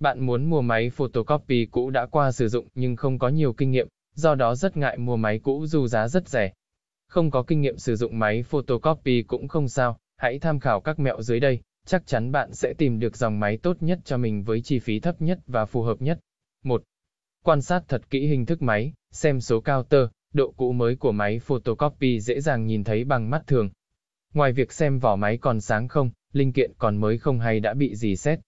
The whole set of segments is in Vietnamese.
Bạn muốn mua máy photocopy cũ đã qua sử dụng nhưng không có nhiều kinh nghiệm, do đó rất ngại mua máy cũ dù giá rất rẻ. Không có kinh nghiệm sử dụng máy photocopy cũng không sao, hãy tham khảo các mẹo dưới đây, chắc chắn bạn sẽ tìm được dòng máy tốt nhất cho mình với chi phí thấp nhất và phù hợp nhất. 1. Quan sát thật kỹ hình thức máy, xem số cao tơ, độ cũ mới của máy photocopy dễ dàng nhìn thấy bằng mắt thường. Ngoài việc xem vỏ máy còn sáng không, linh kiện còn mới không hay đã bị gì xét,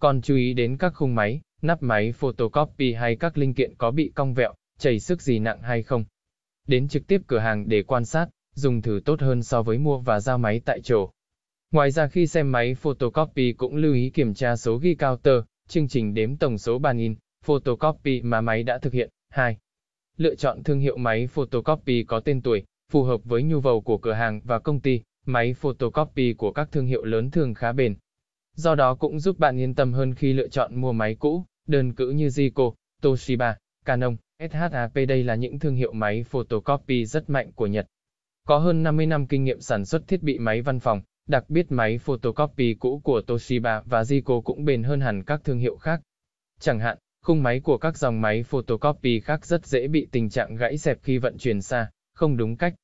còn chú ý đến các khung máy, nắp máy photocopy hay các linh kiện có bị cong vẹo, chảy sức gì nặng hay không. Đến trực tiếp cửa hàng để quan sát, dùng thử tốt hơn so với mua và giao máy tại chỗ. Ngoài ra khi xem máy photocopy cũng lưu ý kiểm tra số ghi counter, chương trình đếm tổng số bàn in, photocopy mà máy đã thực hiện. 2. Lựa chọn thương hiệu máy photocopy có tên tuổi, phù hợp với nhu cầu của cửa hàng và công ty. Máy photocopy của các thương hiệu lớn thường khá bền, do đó cũng giúp bạn yên tâm hơn khi lựa chọn mua máy cũ, đơn cử như Zico, Toshiba, Canon, SHAP đây là những thương hiệu máy photocopy rất mạnh của Nhật. Có hơn 50 năm kinh nghiệm sản xuất thiết bị máy văn phòng, đặc biệt máy photocopy cũ của Toshiba và Zico cũng bền hơn hẳn các thương hiệu khác. Chẳng hạn, khung máy của các dòng máy photocopy khác rất dễ bị tình trạng gãy xẹp khi vận chuyển xa, không đúng cách.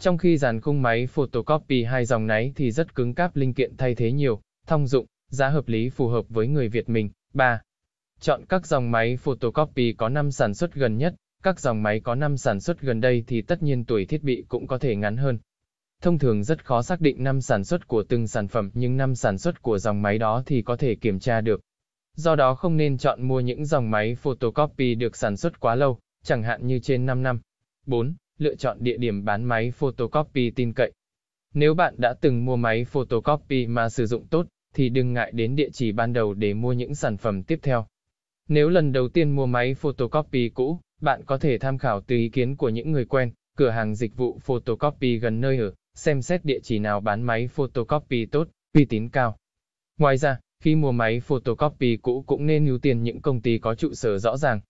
Trong khi dàn khung máy photocopy hai dòng này thì rất cứng cáp linh kiện thay thế nhiều, thông dụng, giá hợp lý phù hợp với người Việt mình. 3. Chọn các dòng máy photocopy có năm sản xuất gần nhất, các dòng máy có năm sản xuất gần đây thì tất nhiên tuổi thiết bị cũng có thể ngắn hơn. Thông thường rất khó xác định năm sản xuất của từng sản phẩm nhưng năm sản xuất của dòng máy đó thì có thể kiểm tra được. Do đó không nên chọn mua những dòng máy photocopy được sản xuất quá lâu, chẳng hạn như trên 5 năm. 4. Lựa chọn địa điểm bán máy photocopy tin cậy. Nếu bạn đã từng mua máy photocopy mà sử dụng tốt, thì đừng ngại đến địa chỉ ban đầu để mua những sản phẩm tiếp theo. Nếu lần đầu tiên mua máy photocopy cũ, bạn có thể tham khảo từ ý kiến của những người quen, cửa hàng dịch vụ photocopy gần nơi ở, xem xét địa chỉ nào bán máy photocopy tốt, uy tín cao. Ngoài ra, khi mua máy photocopy cũ cũng nên ưu tiên những công ty có trụ sở rõ ràng.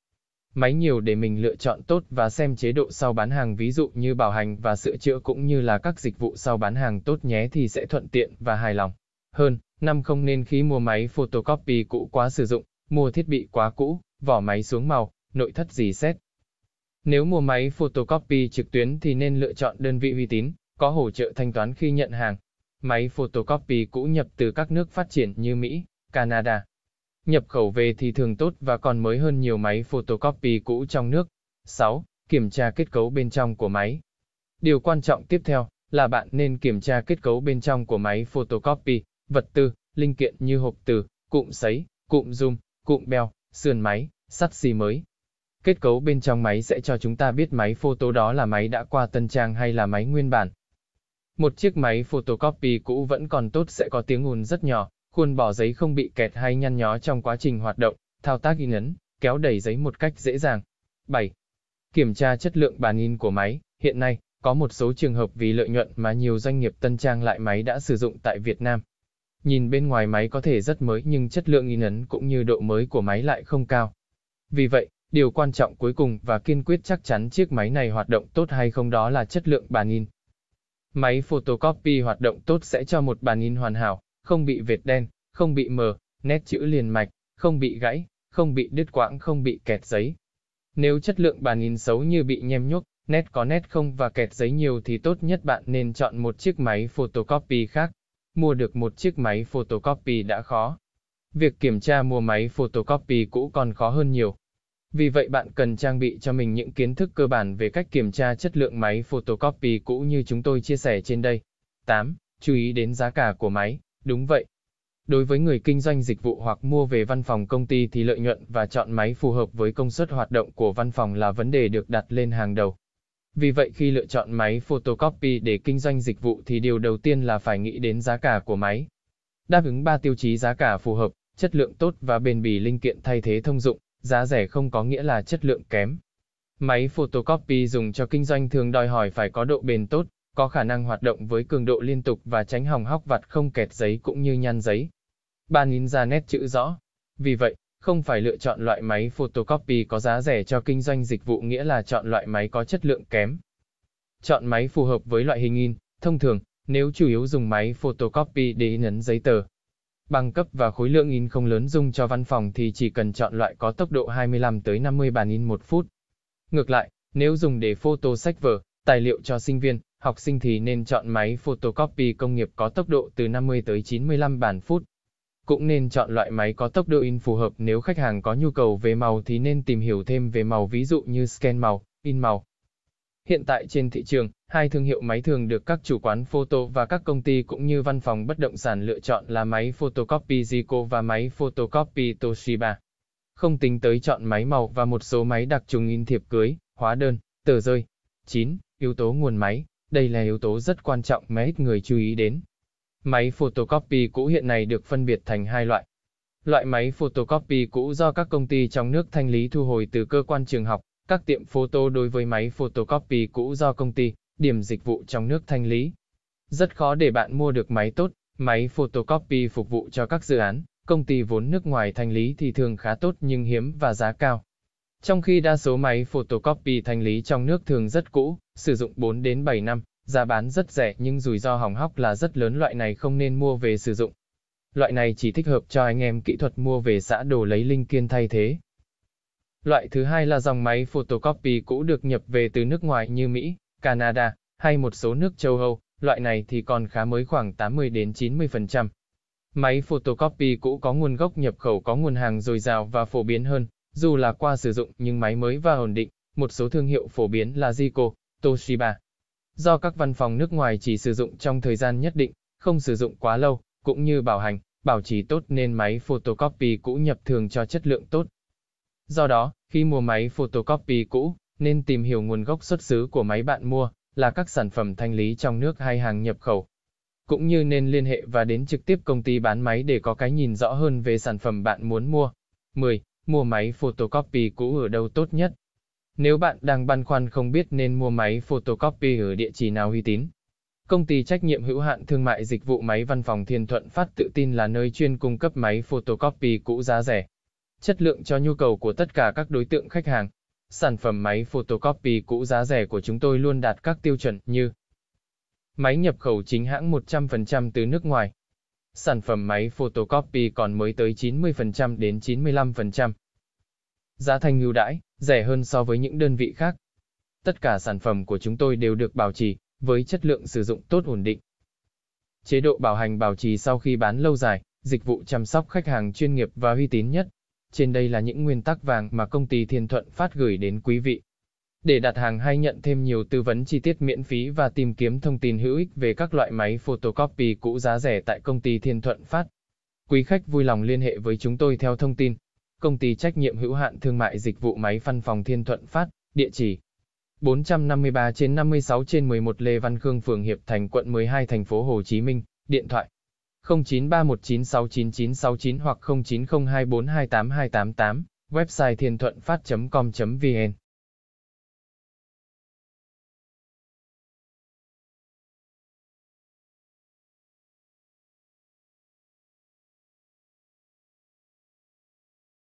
Máy nhiều để mình lựa chọn tốt và xem chế độ sau bán hàng ví dụ như bảo hành và sửa chữa cũng như là các dịch vụ sau bán hàng tốt nhé thì sẽ thuận tiện và hài lòng hơn. Năm không nên khi mua máy photocopy cũ quá sử dụng, mua thiết bị quá cũ, vỏ máy xuống màu, nội thất gì xét. Nếu mua máy photocopy trực tuyến thì nên lựa chọn đơn vị uy tín, có hỗ trợ thanh toán khi nhận hàng. Máy photocopy cũ nhập từ các nước phát triển như Mỹ, Canada. Nhập khẩu về thì thường tốt và còn mới hơn nhiều máy photocopy cũ trong nước. 6. Kiểm tra kết cấu bên trong của máy. Điều quan trọng tiếp theo là bạn nên kiểm tra kết cấu bên trong của máy photocopy vật tư, linh kiện như hộp từ, cụm sấy, cụm zoom, cụm beo, sườn máy, sắt xì mới. Kết cấu bên trong máy sẽ cho chúng ta biết máy photo đó là máy đã qua tân trang hay là máy nguyên bản. Một chiếc máy photocopy cũ vẫn còn tốt sẽ có tiếng ồn rất nhỏ, khuôn bỏ giấy không bị kẹt hay nhăn nhó trong quá trình hoạt động, thao tác in ấn, kéo đẩy giấy một cách dễ dàng. 7. Kiểm tra chất lượng bản in của máy. Hiện nay, có một số trường hợp vì lợi nhuận mà nhiều doanh nghiệp tân trang lại máy đã sử dụng tại Việt Nam nhìn bên ngoài máy có thể rất mới nhưng chất lượng in ấn cũng như độ mới của máy lại không cao. Vì vậy, điều quan trọng cuối cùng và kiên quyết chắc chắn chiếc máy này hoạt động tốt hay không đó là chất lượng bàn in. Máy photocopy hoạt động tốt sẽ cho một bàn in hoàn hảo, không bị vệt đen, không bị mờ, nét chữ liền mạch, không bị gãy, không bị đứt quãng, không bị kẹt giấy. Nếu chất lượng bàn in xấu như bị nhem nhuốc, nét có nét không và kẹt giấy nhiều thì tốt nhất bạn nên chọn một chiếc máy photocopy khác mua được một chiếc máy photocopy đã khó. Việc kiểm tra mua máy photocopy cũ còn khó hơn nhiều. Vì vậy bạn cần trang bị cho mình những kiến thức cơ bản về cách kiểm tra chất lượng máy photocopy cũ như chúng tôi chia sẻ trên đây. 8. Chú ý đến giá cả của máy, đúng vậy. Đối với người kinh doanh dịch vụ hoặc mua về văn phòng công ty thì lợi nhuận và chọn máy phù hợp với công suất hoạt động của văn phòng là vấn đề được đặt lên hàng đầu. Vì vậy khi lựa chọn máy photocopy để kinh doanh dịch vụ thì điều đầu tiên là phải nghĩ đến giá cả của máy. Đáp ứng 3 tiêu chí giá cả phù hợp, chất lượng tốt và bền bỉ linh kiện thay thế thông dụng, giá rẻ không có nghĩa là chất lượng kém. Máy photocopy dùng cho kinh doanh thường đòi hỏi phải có độ bền tốt, có khả năng hoạt động với cường độ liên tục và tránh hỏng hóc vặt không kẹt giấy cũng như nhăn giấy. Bạn in ra nét chữ rõ. Vì vậy, không phải lựa chọn loại máy photocopy có giá rẻ cho kinh doanh dịch vụ nghĩa là chọn loại máy có chất lượng kém. Chọn máy phù hợp với loại hình in, thông thường, nếu chủ yếu dùng máy photocopy để in ấn giấy tờ. Bằng cấp và khối lượng in không lớn dùng cho văn phòng thì chỉ cần chọn loại có tốc độ 25 tới 50 bản in một phút. Ngược lại, nếu dùng để photo sách vở, tài liệu cho sinh viên, học sinh thì nên chọn máy photocopy công nghiệp có tốc độ từ 50 tới 95 bản phút. Cũng nên chọn loại máy có tốc độ in phù hợp nếu khách hàng có nhu cầu về màu thì nên tìm hiểu thêm về màu ví dụ như scan màu, in màu. Hiện tại trên thị trường, hai thương hiệu máy thường được các chủ quán photo và các công ty cũng như văn phòng bất động sản lựa chọn là máy photocopy Zico và máy photocopy Toshiba. Không tính tới chọn máy màu và một số máy đặc trùng in thiệp cưới, hóa đơn, tờ rơi. 9. Yếu tố nguồn máy. Đây là yếu tố rất quan trọng mà ít người chú ý đến. Máy photocopy cũ hiện nay được phân biệt thành hai loại. Loại máy photocopy cũ do các công ty trong nước thanh lý thu hồi từ cơ quan trường học, các tiệm photo đối với máy photocopy cũ do công ty, điểm dịch vụ trong nước thanh lý. Rất khó để bạn mua được máy tốt, máy photocopy phục vụ cho các dự án, công ty vốn nước ngoài thanh lý thì thường khá tốt nhưng hiếm và giá cao. Trong khi đa số máy photocopy thanh lý trong nước thường rất cũ, sử dụng 4 đến 7 năm, giá bán rất rẻ nhưng rủi ro hỏng hóc là rất lớn loại này không nên mua về sử dụng. Loại này chỉ thích hợp cho anh em kỹ thuật mua về xã đồ lấy linh kiên thay thế. Loại thứ hai là dòng máy photocopy cũ được nhập về từ nước ngoài như Mỹ, Canada hay một số nước châu Âu, loại này thì còn khá mới khoảng 80 đến 90%. Máy photocopy cũ có nguồn gốc nhập khẩu có nguồn hàng dồi dào và phổ biến hơn, dù là qua sử dụng nhưng máy mới và ổn định, một số thương hiệu phổ biến là Zico, Toshiba, do các văn phòng nước ngoài chỉ sử dụng trong thời gian nhất định, không sử dụng quá lâu, cũng như bảo hành, bảo trì tốt nên máy photocopy cũ nhập thường cho chất lượng tốt. Do đó, khi mua máy photocopy cũ, nên tìm hiểu nguồn gốc xuất xứ của máy bạn mua, là các sản phẩm thanh lý trong nước hay hàng nhập khẩu. Cũng như nên liên hệ và đến trực tiếp công ty bán máy để có cái nhìn rõ hơn về sản phẩm bạn muốn mua. 10. Mua máy photocopy cũ ở đâu tốt nhất? Nếu bạn đang băn khoăn không biết nên mua máy photocopy ở địa chỉ nào uy tín, công ty trách nhiệm hữu hạn thương mại dịch vụ máy văn phòng Thiên Thuận Phát tự tin là nơi chuyên cung cấp máy photocopy cũ giá rẻ, chất lượng cho nhu cầu của tất cả các đối tượng khách hàng. Sản phẩm máy photocopy cũ giá rẻ của chúng tôi luôn đạt các tiêu chuẩn như máy nhập khẩu chính hãng 100% từ nước ngoài. Sản phẩm máy photocopy còn mới tới 90% đến 95%. Giá thành ưu đãi rẻ hơn so với những đơn vị khác. Tất cả sản phẩm của chúng tôi đều được bảo trì, với chất lượng sử dụng tốt ổn định. Chế độ bảo hành bảo trì sau khi bán lâu dài, dịch vụ chăm sóc khách hàng chuyên nghiệp và uy tín nhất. Trên đây là những nguyên tắc vàng mà công ty Thiên Thuận phát gửi đến quý vị. Để đặt hàng hay nhận thêm nhiều tư vấn chi tiết miễn phí và tìm kiếm thông tin hữu ích về các loại máy photocopy cũ giá rẻ tại công ty Thiên Thuận Phát, quý khách vui lòng liên hệ với chúng tôi theo thông tin công ty trách nhiệm hữu hạn thương mại dịch vụ máy văn phòng Thiên Thuận Phát, địa chỉ 453 trên 56 trên 11 Lê Văn Khương, phường Hiệp Thành, quận 12, thành phố Hồ Chí Minh, điện thoại 0931969969 hoặc 0902428288, website thienthuậnphat.com.vn.